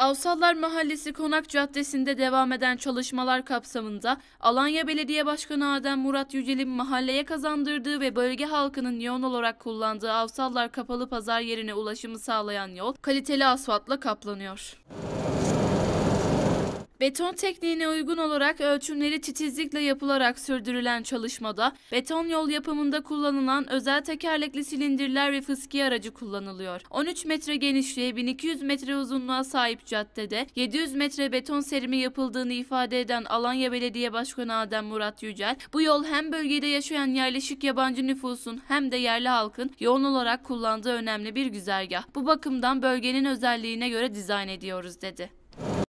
Avsallar Mahallesi Konak Caddesi'nde devam eden çalışmalar kapsamında Alanya Belediye Başkanı Adem Murat Yücel'in mahalleye kazandırdığı ve bölge halkının yoğun olarak kullandığı Avsallar Kapalı Pazar yerine ulaşımı sağlayan yol kaliteli asfaltla kaplanıyor. Beton tekniğine uygun olarak ölçümleri titizlikle yapılarak sürdürülen çalışmada beton yol yapımında kullanılan özel tekerlekli silindirler ve fıskiye aracı kullanılıyor. 13 metre genişliğe 1200 metre uzunluğa sahip caddede 700 metre beton serimi yapıldığını ifade eden Alanya Belediye Başkanı Adem Murat Yücel, bu yol hem bölgede yaşayan yerleşik yabancı nüfusun hem de yerli halkın yoğun olarak kullandığı önemli bir güzergah. Bu bakımdan bölgenin özelliğine göre dizayn ediyoruz dedi.